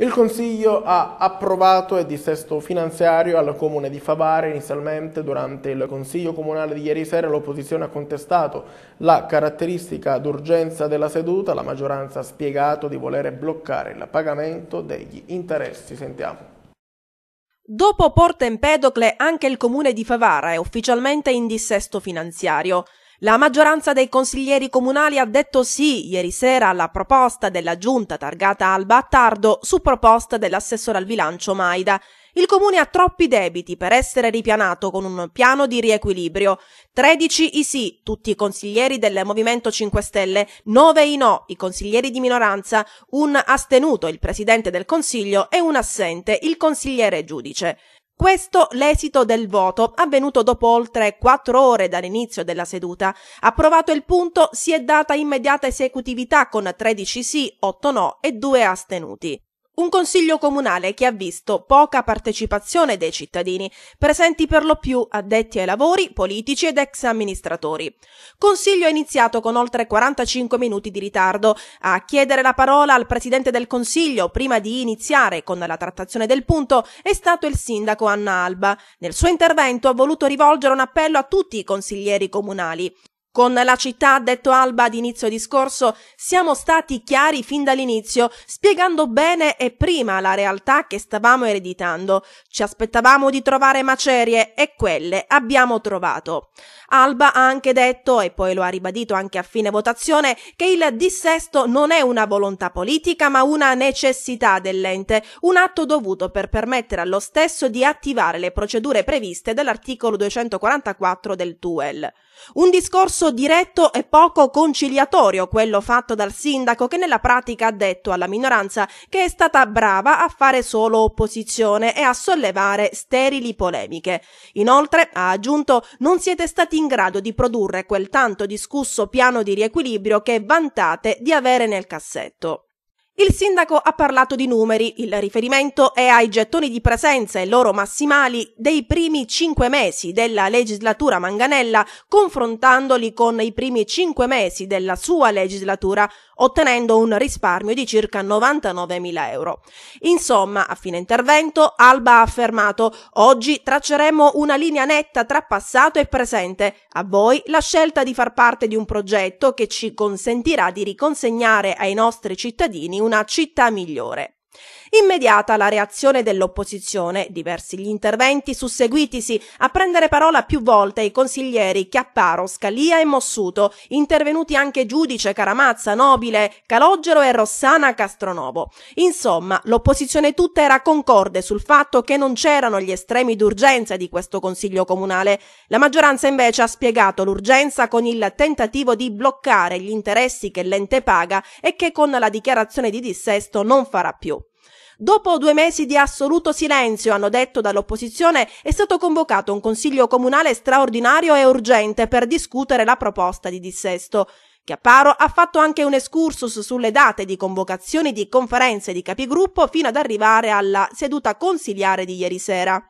Il Consiglio ha approvato il dissesto finanziario al Comune di Favara. Inizialmente durante il Consiglio Comunale di ieri sera l'opposizione ha contestato la caratteristica d'urgenza della seduta. La maggioranza ha spiegato di volere bloccare il pagamento degli interessi. Sentiamo. Dopo Porta Empedocle anche il comune di Favara è ufficialmente in dissesto finanziario. La maggioranza dei consiglieri comunali ha detto sì ieri sera alla proposta della giunta targata Alba a su proposta dell'assessore al bilancio Maida. Il comune ha troppi debiti per essere ripianato con un piano di riequilibrio. 13 i sì, tutti i consiglieri del Movimento 5 Stelle, 9 i no, i consiglieri di minoranza, un astenuto, il presidente del consiglio e un assente, il consigliere giudice. Questo l'esito del voto, avvenuto dopo oltre quattro ore dall'inizio della seduta. Approvato il punto, si è data immediata esecutività con 13 sì, 8 no e 2 astenuti. Un consiglio comunale che ha visto poca partecipazione dei cittadini, presenti per lo più addetti ai lavori, politici ed ex amministratori. Consiglio è iniziato con oltre 45 minuti di ritardo. A chiedere la parola al Presidente del Consiglio prima di iniziare con la trattazione del punto è stato il sindaco Anna Alba. Nel suo intervento ha voluto rivolgere un appello a tutti i consiglieri comunali. Con la città, ha detto Alba ad inizio discorso, siamo stati chiari fin dall'inizio, spiegando bene e prima la realtà che stavamo ereditando. Ci aspettavamo di trovare macerie e quelle abbiamo trovato. Alba ha anche detto, e poi lo ha ribadito anche a fine votazione, che il dissesto non è una volontà politica ma una necessità dell'ente, un atto dovuto per permettere allo stesso di attivare le procedure previste dall'articolo 244 del TUEL. Un discorso molto diretto e poco conciliatorio quello fatto dal sindaco che nella pratica ha detto alla minoranza che è stata brava a fare solo opposizione e a sollevare sterili polemiche. Inoltre, ha aggiunto, non siete stati in grado di produrre quel tanto discusso piano di riequilibrio che vantate di avere nel cassetto. Il sindaco ha parlato di numeri, il riferimento è ai gettoni di presenza e loro massimali dei primi cinque mesi della legislatura Manganella, confrontandoli con i primi cinque mesi della sua legislatura, ottenendo un risparmio di circa 99.000 euro. Insomma, a fine intervento, Alba ha affermato «Oggi tracceremo una linea netta tra passato e presente, a voi la scelta di far parte di un progetto che ci consentirà di riconsegnare ai nostri cittadini una città migliore. Immediata la reazione dell'opposizione, diversi gli interventi susseguitisi a prendere parola più volte i consiglieri Chiapparo, Scalia e Mossuto, intervenuti anche Giudice, Caramazza, Nobile, Calogero e Rossana Castronovo. Insomma, l'opposizione tutta era concorde sul fatto che non c'erano gli estremi d'urgenza di questo Consiglio Comunale. La maggioranza invece ha spiegato l'urgenza con il tentativo di bloccare gli interessi che l'ente paga e che con la dichiarazione di dissesto non farà più. Dopo due mesi di assoluto silenzio, hanno detto dall'opposizione, è stato convocato un consiglio comunale straordinario e urgente per discutere la proposta di dissesto. Chiapparo ha fatto anche un escursus sulle date di convocazioni di conferenze di capigruppo fino ad arrivare alla seduta consiliare di ieri sera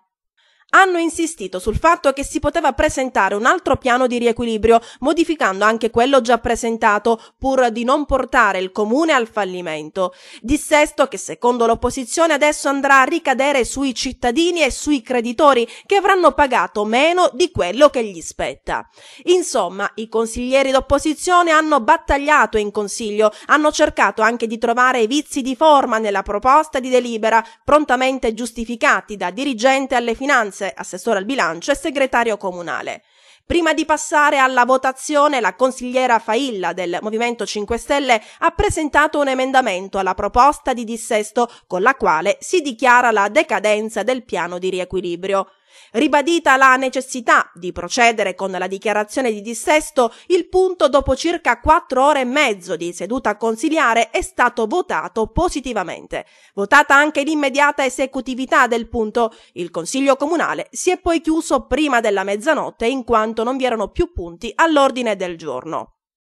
hanno insistito sul fatto che si poteva presentare un altro piano di riequilibrio, modificando anche quello già presentato, pur di non portare il comune al fallimento. Dissesto che secondo l'opposizione adesso andrà a ricadere sui cittadini e sui creditori che avranno pagato meno di quello che gli spetta. Insomma, i consiglieri d'opposizione hanno battagliato in consiglio, hanno cercato anche di trovare vizi di forma nella proposta di delibera, prontamente giustificati da dirigente alle finanze Finanze, assessore al bilancio e segretario comunale. Prima di passare alla votazione, la consigliera Failla del Movimento 5 Stelle ha presentato un emendamento alla proposta di dissesto con la quale si dichiara la decadenza del piano di riequilibrio. Ribadita la necessità di procedere con la dichiarazione di dissesto, il punto dopo circa quattro ore e mezzo di seduta consiliare è stato votato positivamente. Votata anche l'immediata esecutività del punto, il Consiglio Comunale si è poi chiuso prima della mezzanotte in quanto non vi erano più punti all'ordine del giorno.